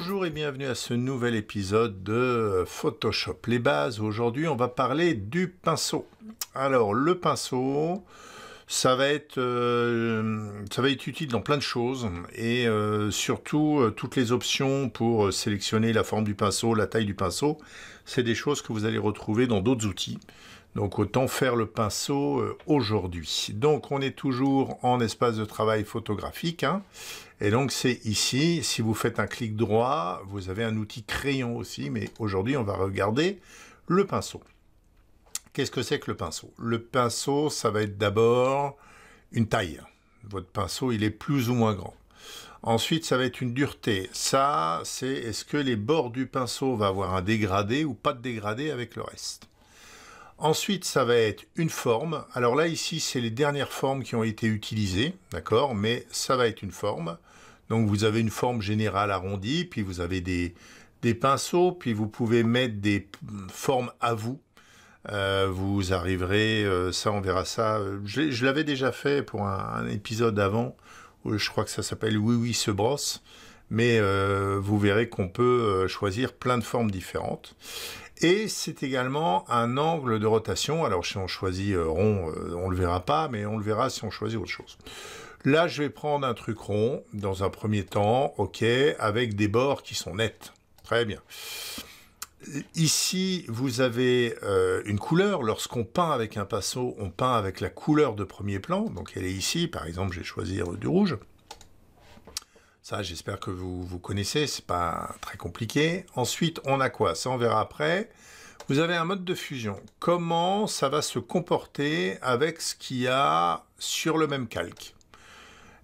Bonjour et bienvenue à ce nouvel épisode de Photoshop les bases. Aujourd'hui, on va parler du pinceau. Alors, le pinceau, ça va être, euh, utile dans plein de choses et euh, surtout euh, toutes les options pour sélectionner la forme du pinceau, la taille du pinceau, c'est des choses que vous allez retrouver dans d'autres outils. Donc autant faire le pinceau euh, aujourd'hui. Donc on est toujours en espace de travail photographique. Hein. Et donc c'est ici, si vous faites un clic droit, vous avez un outil crayon aussi, mais aujourd'hui on va regarder le pinceau. Qu'est-ce que c'est que le pinceau Le pinceau, ça va être d'abord une taille. Votre pinceau, il est plus ou moins grand. Ensuite, ça va être une dureté. Ça, c'est est-ce que les bords du pinceau vont avoir un dégradé ou pas de dégradé avec le reste. Ensuite, ça va être une forme. Alors là, ici, c'est les dernières formes qui ont été utilisées, d'accord Mais ça va être une forme. Donc, vous avez une forme générale arrondie, puis vous avez des, des pinceaux, puis vous pouvez mettre des formes à vous. Euh, vous arriverez, euh, ça, on verra ça. Je, l'avais déjà fait pour un, épisode avant, où je crois que ça s'appelle Oui, oui, se brosse. Mais euh, vous verrez qu'on peut choisir plein de formes différentes. Et c'est également un angle de rotation. Alors si on choisit euh, rond, euh, on le verra pas, mais on le verra si on choisit autre chose. Là, je vais prendre un truc rond dans un premier temps, ok, avec des bords qui sont nets. Très bien. Ici, vous avez euh, une couleur. Lorsqu'on peint avec un pinceau, on peint avec la couleur de premier plan. Donc elle est ici. Par exemple, j'ai choisi choisir du rouge. Ça, j'espère que vous, vous connaissez, c'est pas très compliqué. Ensuite, on a quoi Ça, on verra après. Vous avez un mode de fusion. Comment ça va se comporter avec ce qu'il y a sur le même calque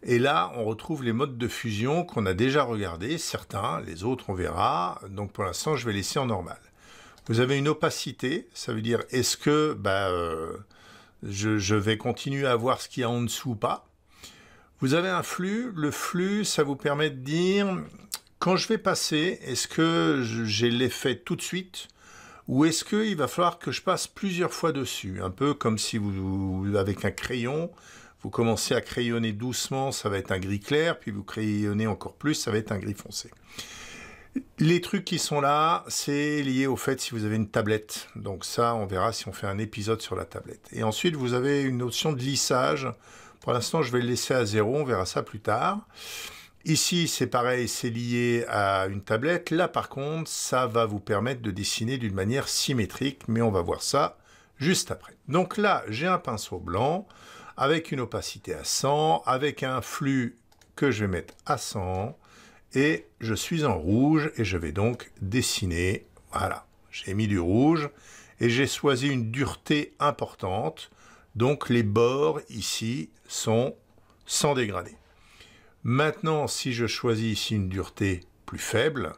Et là, on retrouve les modes de fusion qu'on a déjà regardés, certains, les autres, on verra. Donc pour l'instant, je vais laisser en normal. Vous avez une opacité, ça veut dire est-ce que bah, euh, je, je, vais continuer à voir ce qu'il y a en dessous ou pas vous avez un flux, le flux, ça vous permet de dire, quand je vais passer, est-ce que j'ai l'effet tout de suite ou est-ce qu'il va falloir que je passe plusieurs fois dessus Un peu comme si vous, avec un crayon, vous commencez à crayonner doucement, ça va être un gris clair, puis vous crayonnez encore plus, ça va être un gris foncé. Les trucs qui sont là, c'est lié au fait si vous avez une tablette. Donc ça, on verra si on fait un épisode sur la tablette. Et ensuite, vous avez une notion de lissage pour l'instant, je vais le laisser à zéro, on verra ça plus tard. Ici, c'est pareil, c'est lié à une tablette. Là, par contre, ça va vous permettre de dessiner d'une manière symétrique, mais on va voir ça juste après. Donc là, j'ai un pinceau blanc avec une opacité à 100, avec un flux que je vais mettre à 100, et je suis en rouge, et je vais donc dessiner, voilà, j'ai mis du rouge, et j'ai choisi une dureté importante, donc les bords ici sont sans dégrader. Maintenant, si je choisis ici une dureté plus faible,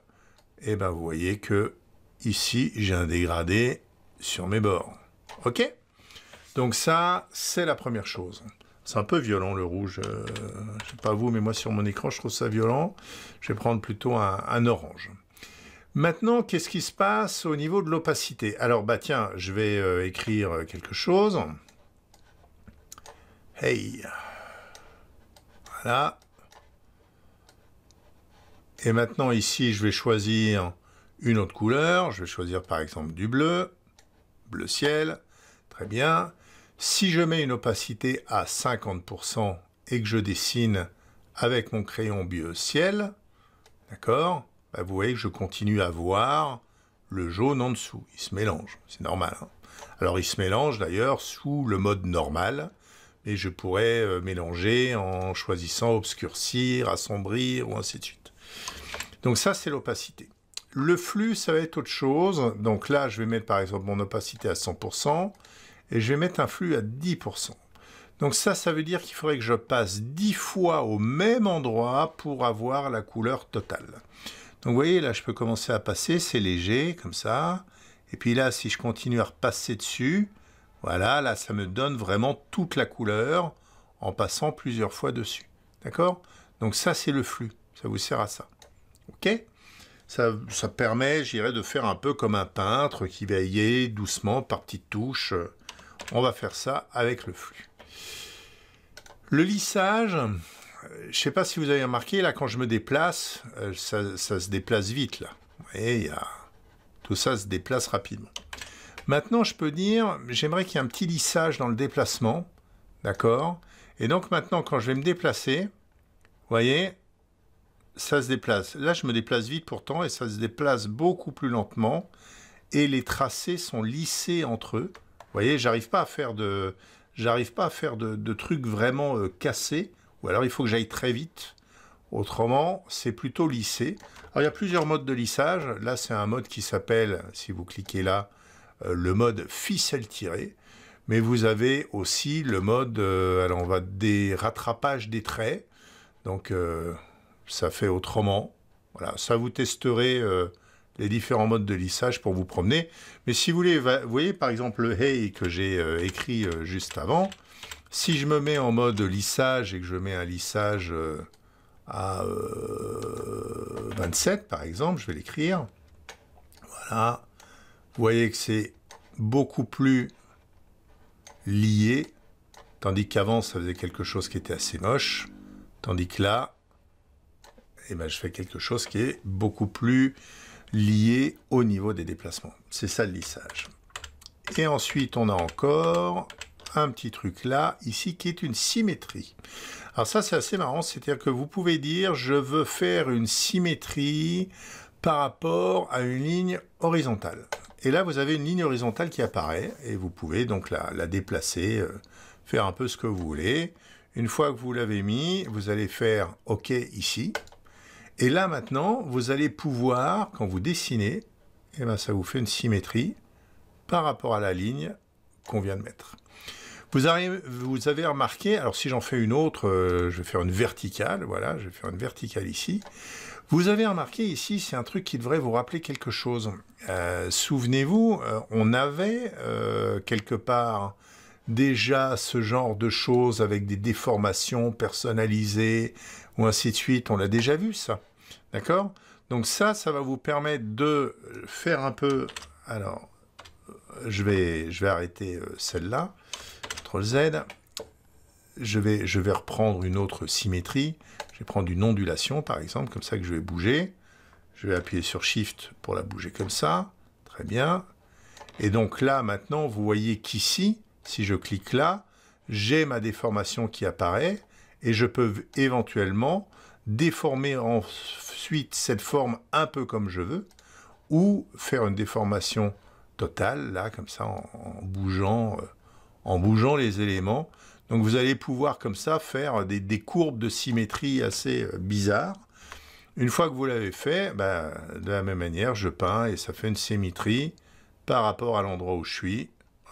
eh ben vous voyez que ici, j'ai un dégradé sur mes bords. OK Donc ça, c'est la première chose. C'est un peu violent le rouge. Euh, je ne sais pas vous, mais moi sur mon écran, je trouve ça violent. Je vais prendre plutôt un, orange. Maintenant, qu'est-ce qui se passe au niveau de l'opacité Alors, bah tiens, je vais euh, écrire quelque chose. Hey. Voilà. Et maintenant ici, je vais choisir une autre couleur. Je vais choisir par exemple du bleu. Bleu ciel. Très bien. Si je mets une opacité à 50% et que je dessine avec mon crayon bleu ciel, d'accord bah, Vous voyez que je continue à voir le jaune en dessous. Il se mélange, c'est normal. Hein. Alors il se mélange d'ailleurs sous le mode normal et je pourrais euh, mélanger en choisissant obscurcir, assombrir ou ainsi de suite. Donc ça, c'est l'opacité. Le flux, ça va être autre chose. Donc là, je vais mettre par exemple mon opacité à 100% et je vais mettre un flux à 10%. Donc ça, ça veut dire qu'il faudrait que je passe 10 fois au même endroit pour avoir la couleur totale. Donc vous voyez, là, je peux commencer à passer, c'est léger, comme ça. Et puis là, si je continue à repasser dessus, voilà, là, ça me donne vraiment toute la couleur en passant plusieurs fois dessus. D'accord Donc ça, c'est le flux. Ça vous sert à ça. OK ça, permet, j'irais, de faire un peu comme un peintre qui va y doucement par petites touches. On va faire ça avec le flux. Le lissage, euh, je ne sais pas si vous avez remarqué, là, quand je me déplace, euh, ça, se déplace vite, là. Vous voyez, y a... tout ça se déplace rapidement. Maintenant, je peux dire, j'aimerais qu'il y ait un petit lissage dans le déplacement, d'accord Et donc maintenant, quand je vais me déplacer, vous voyez, ça se déplace. Là, je me déplace vite pourtant, et ça se déplace beaucoup plus lentement, et les tracés sont lissés entre eux. Vous voyez, j'arrive pas à faire de, j'arrive pas à faire de, trucs vraiment euh, cassés, ou alors il faut que j'aille très vite. Autrement, c'est plutôt lissé. Alors, il y a plusieurs modes de lissage. Là, c'est un mode qui s'appelle, si vous cliquez là, euh, le mode ficelle tirée, mais vous avez aussi le mode, euh, alors on va des rattrapages des traits, donc euh, ça fait autrement. Voilà, ça vous testerez les différents modes de lissage pour vous promener. Mais si vous voulez, vous voyez par exemple le Hey que j'ai écrit juste avant, si je me mets en mode lissage et que je mets un lissage à 27 par exemple, je vais l'écrire. Voilà, vous voyez que c'est beaucoup plus lié, tandis qu'avant, ça faisait quelque chose qui était assez moche, tandis que là, eh ben, je fais quelque chose qui est beaucoup plus lié au niveau des déplacements. C'est ça le lissage. Et ensuite, on a encore un petit truc là, ici, qui est une symétrie. Alors ça, c'est assez marrant, c'est-à-dire que vous pouvez dire, je veux faire une symétrie par rapport à une ligne horizontale. Et là, vous avez une ligne horizontale qui apparaît et vous pouvez donc la, la déplacer, euh, faire un peu ce que vous voulez. Une fois que vous l'avez mis, vous allez faire OK ici. Et là, maintenant, vous allez pouvoir, quand vous dessinez, et eh ben, ça vous fait une symétrie par rapport à la ligne qu'on vient de mettre. Vous, avez remarqué, alors si j'en fais une autre, euh, je vais faire une verticale, voilà, je vais faire une verticale ici. Vous avez remarqué ici, c'est un truc qui devrait vous rappeler quelque chose. Euh, souvenez-vous, euh, on avait quelque part déjà ce genre de choses avec des déformations personnalisées ou ainsi de suite. On l'a déjà vu ça, d'accord Donc ça, ça va vous permettre de faire un peu... Alors, je vais, je vais arrêter celle-là. Z, je vais, je vais reprendre une autre symétrie. Je vais prendre une ondulation, par exemple, comme ça que je vais bouger. Je vais appuyer sur Shift pour la bouger comme ça. Très bien. Et donc là, maintenant, vous voyez qu'ici, si je clique là, j'ai ma déformation qui apparaît et je peux éventuellement déformer ensuite cette forme un peu comme je veux ou faire une déformation totale, là, comme ça, en, bougeant euh, en bougeant les éléments. Donc vous allez pouvoir comme ça faire des, courbes de symétrie assez euh, bizarres. Une fois que vous l'avez fait, ben, de la même manière, je peins et ça fait une symétrie par rapport à l'endroit où je suis.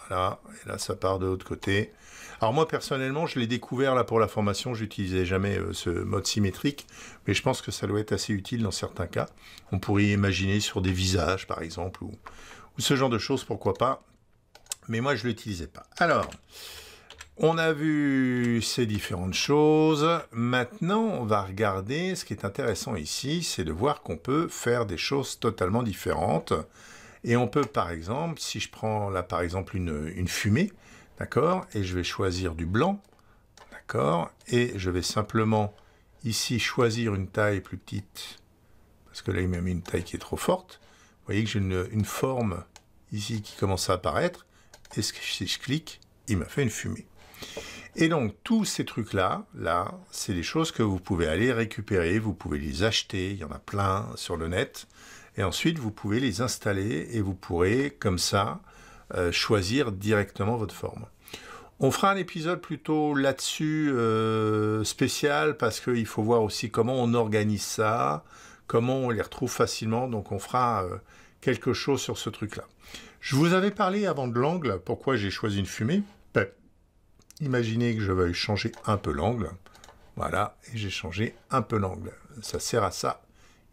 Voilà, et là ça part de l'autre côté. Alors moi personnellement, je l'ai découvert là pour la formation, j'utilisais jamais euh, ce mode symétrique, mais je pense que ça doit être assez utile dans certains cas. On pourrait imaginer sur des visages par exemple, ou ce genre de choses, pourquoi pas, mais moi je l'utilisais pas. Alors, on a vu ces différentes choses. Maintenant, on va regarder, ce qui est intéressant ici, c'est de voir qu'on peut faire des choses totalement différentes. Et on peut, par exemple, si je prends là, par exemple, une, fumée, d'accord, et je vais choisir du blanc, d'accord, et je vais simplement ici choisir une taille plus petite, parce que là, il m'a mis une taille qui est trop forte. Vous voyez que j'ai une forme ici qui commence à apparaître et si je clique, il m'a fait une fumée. Et donc tous ces trucs-là, là, c'est des choses que vous pouvez aller récupérer, vous pouvez les acheter, il y en a plein sur le net, et ensuite vous pouvez les installer et vous pourrez comme ça euh, choisir directement votre forme. On fera un épisode plutôt là-dessus euh, spécial parce qu'il faut voir aussi comment on organise ça, comment on les retrouve facilement, donc on fera euh, quelque chose sur ce truc-là. Je vous avais parlé avant de l'angle, pourquoi j'ai choisi une fumée. Ben, imaginez que je veuille changer un peu l'angle. Voilà, et j'ai changé un peu l'angle. Ça sert à ça,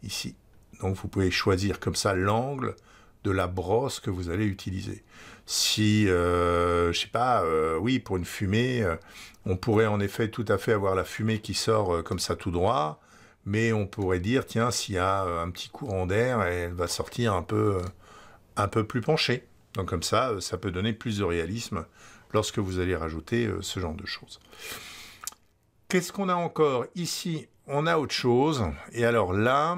ici. Donc vous pouvez choisir comme ça l'angle de la brosse que vous allez utiliser. Si, euh, je ne sais pas, euh, oui, pour une fumée, euh, on pourrait en effet tout à fait avoir la fumée qui sort comme ça tout droit, mais on pourrait dire, tiens, s'il y a un petit courant d'air, elle va sortir un peu un peu plus penché. Donc comme ça, euh, ça peut donner plus de réalisme lorsque vous allez rajouter euh, ce genre de choses. Qu'est-ce qu'on a encore Ici, on a autre chose. Et alors là,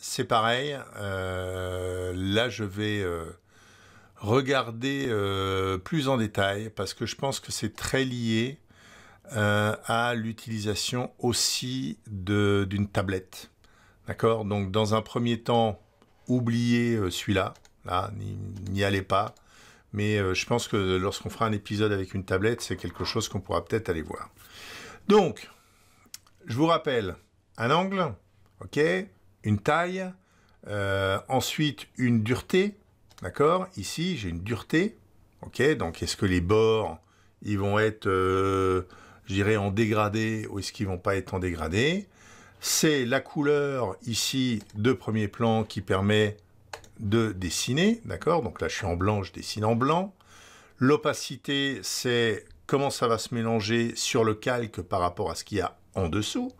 c'est pareil. Euh, là, je vais regarder plus en détail parce que je pense que c'est très lié à l'utilisation aussi d'une tablette. D'accord Donc dans un premier temps, oubliez euh, celui-là, n'y allez pas. Mais euh, je pense que lorsqu'on fera un épisode avec une tablette, c'est quelque chose qu'on pourra peut-être aller voir. Donc, je vous rappelle, un angle, une taille, euh, ensuite une dureté, d'accord Ici, j'ai une dureté, donc est-ce que les bords, ils vont être, dirais, en dégradé ou est-ce qu'ils ne vont pas être en dégradé c'est la couleur ici de premier plan qui permet de dessiner, d'accord Donc là, je suis en blanc, je dessine en blanc. L'opacité, c'est comment ça va se mélanger sur le calque par rapport à ce qu'il y a en dessous.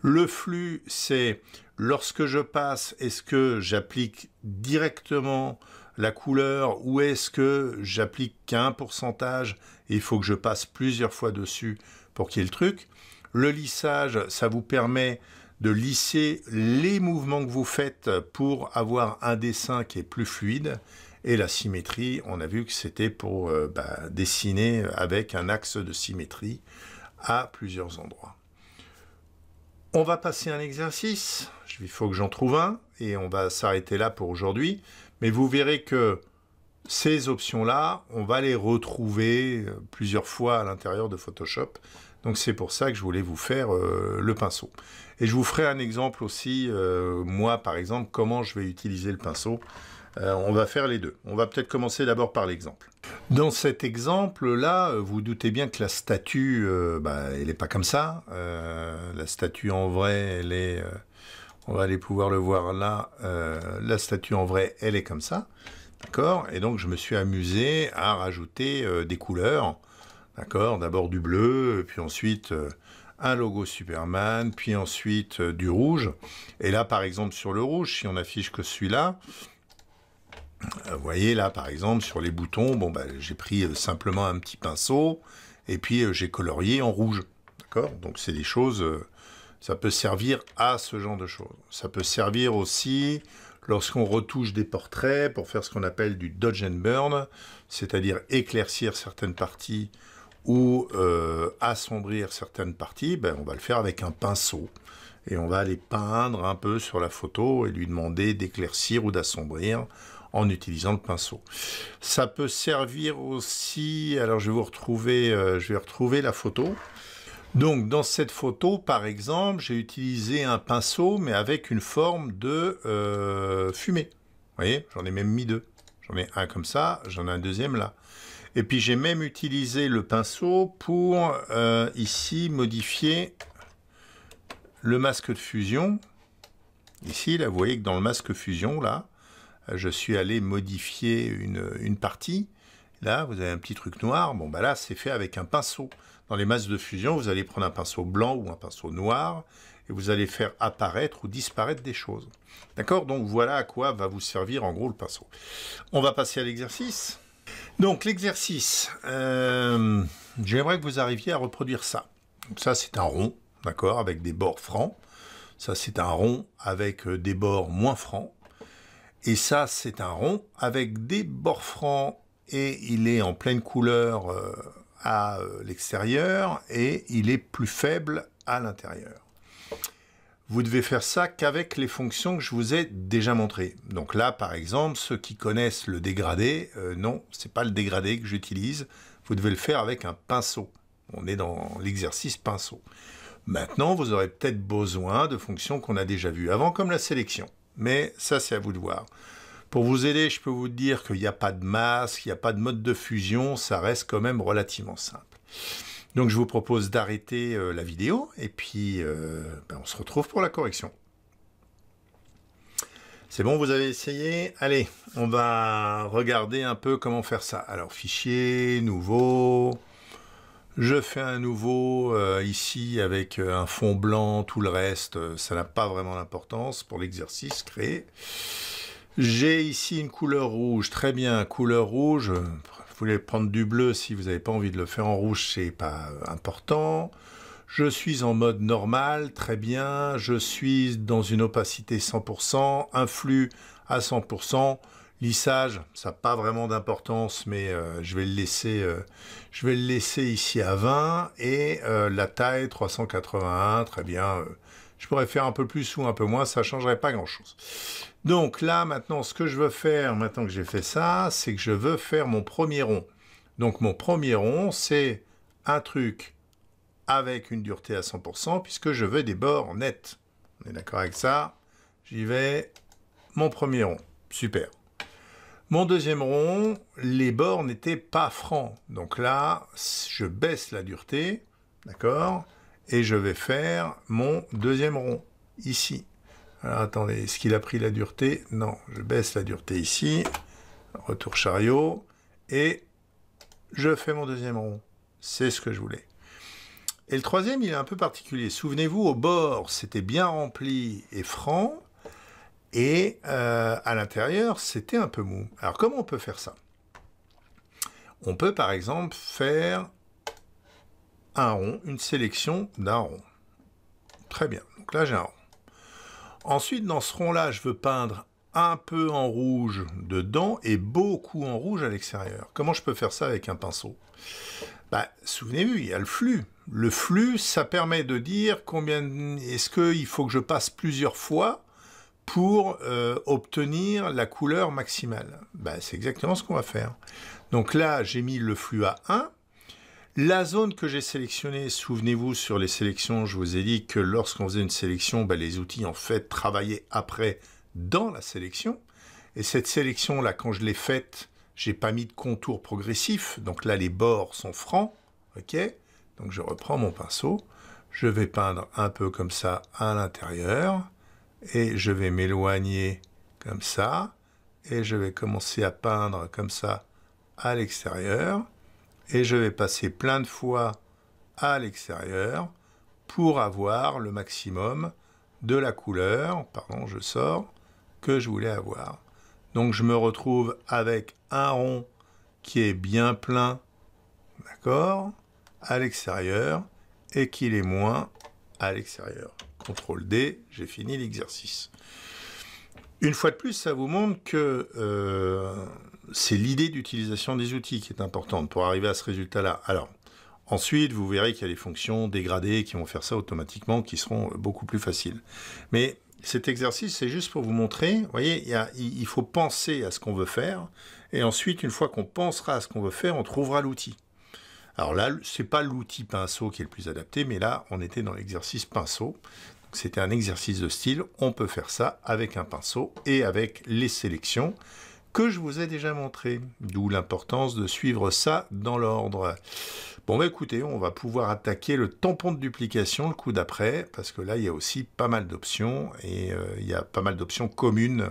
Le flux, c'est lorsque je passe, est-ce que j'applique directement la couleur ou est-ce que j'applique qu'un pourcentage et il faut que je passe plusieurs fois dessus pour qu'il y ait le truc. Le lissage, ça vous permet de lisser les mouvements que vous faites pour avoir un dessin qui est plus fluide. Et la symétrie, on a vu que c'était pour euh, bah, dessiner avec un axe de symétrie à plusieurs endroits. On va passer un exercice, il faut que j'en trouve un, et on va s'arrêter là pour aujourd'hui. Mais vous verrez que ces options-là, on va les retrouver euh, plusieurs fois à l'intérieur de Photoshop. Donc c'est pour ça que je voulais vous faire euh, le pinceau. Et je vous ferai un exemple aussi, euh, moi par exemple, comment je vais utiliser le pinceau. Euh, on va faire les deux. On va peut-être commencer d'abord par l'exemple. Dans cet exemple-là, vous doutez bien que la statue, bah, elle n'est pas comme ça. la statue en vrai, elle est... on va aller pouvoir le voir là. la statue en vrai, elle est comme ça. D'accord Et donc je me suis amusé à rajouter des couleurs D'accord D'abord du bleu, puis ensuite euh, un logo Superman, puis ensuite euh, du rouge. Et là, par exemple, sur le rouge, si on affiche que celui-là, euh, vous voyez là, par exemple, sur les boutons, bon, bah, j'ai pris simplement un petit pinceau et puis j'ai colorié en rouge. D'accord Donc, c'est des choses. ça peut servir à ce genre de choses. Ça peut servir aussi lorsqu'on retouche des portraits pour faire ce qu'on appelle du dodge and burn, c'est-à-dire éclaircir certaines parties ou euh, assombrir certaines parties, ben, on va le faire avec un pinceau. Et on va aller peindre un peu sur la photo et lui demander d'éclaircir ou d'assombrir en utilisant le pinceau. Ça peut servir aussi, alors je vais vous retrouver, euh, je vais retrouver la photo. Donc dans cette photo, par exemple, j'ai utilisé un pinceau, mais avec une forme de euh, fumée. Vous voyez, j'en ai même mis deux. J'en ai un comme ça, j'en ai un deuxième là. Et puis j'ai même utilisé le pinceau pour euh, ici modifier le masque de fusion. Ici, là, vous voyez que dans le masque fusion, là, je suis allé modifier une, une partie. Là, vous avez un petit truc noir. Bon, bah là, c'est fait avec un pinceau. Dans les masques de fusion, vous allez prendre un pinceau blanc ou un pinceau noir et vous allez faire apparaître ou disparaître des choses. D'accord Donc voilà à quoi va vous servir en gros le pinceau. On va passer à l'exercice. Donc l'exercice, euh, j'aimerais que vous arriviez à reproduire ça. ça c'est un rond, d'accord, avec des bords francs. Ça c'est un rond avec euh, des bords moins francs. Et ça c'est un rond avec des bords francs et il est en pleine couleur euh, à l'extérieur et il est plus faible à l'intérieur vous devez faire ça qu'avec les fonctions que je vous ai déjà montrées. Donc là, par exemple, ceux qui connaissent le dégradé, euh, non, c'est pas le dégradé que j'utilise. Vous devez le faire avec un pinceau. On est dans l'exercice pinceau. Maintenant, vous aurez peut-être besoin de fonctions qu'on a déjà vues avant, comme la sélection. Mais ça, c'est à vous de voir. Pour vous aider, je peux vous dire qu'il n'y a pas de masque, il n'y a pas de mode de fusion, ça reste quand même relativement simple. Donc je vous propose d'arrêter euh, la vidéo et puis euh, ben, on se retrouve pour la correction. C'est bon, vous avez essayé Allez, on va regarder un peu comment faire ça. Alors fichier, nouveau, je fais un nouveau euh, ici avec un fond blanc, tout le reste, ça n'a pas vraiment d'importance pour l'exercice créé. J'ai ici une couleur rouge, très bien, couleur rouge, voulez prendre du bleu, si vous n'avez pas envie de le faire en rouge, c'est pas euh, important. Je suis en mode normal, très bien. Je suis dans une opacité 100%, un flux à 100%. Lissage, ça n'a pas vraiment d'importance, mais euh, je, vais le laisser, euh, je vais le laisser ici à 20. Et la taille, 381, très bien. Je pourrais faire un peu plus ou un peu moins, ça ne changerait pas grand-chose. Donc là, maintenant, ce que je veux faire, maintenant que j'ai fait ça, c'est que je veux faire mon premier rond. Donc mon premier rond, c'est un truc avec une dureté à 100%, puisque je veux des bords nets. On est d'accord avec ça J'y vais. Mon premier rond. Super. Mon deuxième rond, les bords n'étaient pas francs. Donc là, je baisse la dureté. D'accord et je vais faire mon deuxième rond ici. Alors attendez, est-ce qu'il a pris la dureté Non, je baisse la dureté ici, retour chariot, et je fais mon deuxième rond. C'est ce que je voulais. Et le troisième, il est un peu particulier. Souvenez-vous, au bord, c'était bien rempli et franc, et euh, à l'intérieur, c'était un peu mou. Alors comment on peut faire ça On peut par exemple faire un rond, une sélection d'un rond. Très bien, donc là j'ai un rond. Ensuite, dans ce rond-là, je veux peindre un peu en rouge dedans et beaucoup en rouge à l'extérieur. Comment je peux faire ça avec un pinceau bah, Souvenez-vous, il y a le flux. Le flux, ça permet de dire combien est-ce il faut que je passe plusieurs fois pour euh, obtenir la couleur maximale. Bah, c'est exactement ce qu'on va faire. Donc là, j'ai mis le flux à 1. La zone que j'ai sélectionnée, souvenez-vous, sur les sélections, je vous ai dit que lorsqu'on faisait une sélection, bah, les outils en fait travaillaient après dans la sélection. Et cette sélection-là, quand je l'ai faite, j'ai pas mis de contour progressif, donc là les bords sont francs, ok Donc je reprends mon pinceau, je vais peindre un peu comme ça à l'intérieur, et je vais m'éloigner comme ça, et je vais commencer à peindre comme ça à l'extérieur, et je vais passer plein de fois à l'extérieur pour avoir le maximum de la couleur, pardon, je sors, que je voulais avoir. Donc je me retrouve avec un rond qui est bien plein, d'accord, à l'extérieur, et qui est moins à l'extérieur. CTRL D, j'ai fini l'exercice. Une fois de plus, ça vous montre que euh, c'est l'idée d'utilisation des outils qui est importante pour arriver à ce résultat-là. Alors, ensuite, vous verrez qu'il y a des fonctions dégradées qui vont faire ça automatiquement, qui seront beaucoup plus faciles. Mais cet exercice, c'est juste pour vous montrer, voyez, il, faut penser à ce qu'on veut faire, et ensuite, une fois qu'on pensera à ce qu'on veut faire, on trouvera l'outil. Alors là, n'est pas l'outil pinceau qui est le plus adapté, mais là, on était dans l'exercice pinceau. C'était un exercice de style, on peut faire ça avec un pinceau et avec les sélections que je vous ai déjà montré. D'où l'importance de suivre ça dans l'ordre. Bon, bah, écoutez, on va pouvoir attaquer le tampon de duplication le coup d'après, parce que là, il y a aussi pas mal d'options, et euh, il y a pas mal d'options communes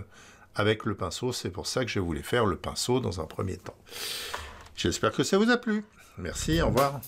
avec le pinceau. C'est pour ça que je voulais faire le pinceau dans un premier temps. J'espère que ça vous a plu. Merci, au revoir.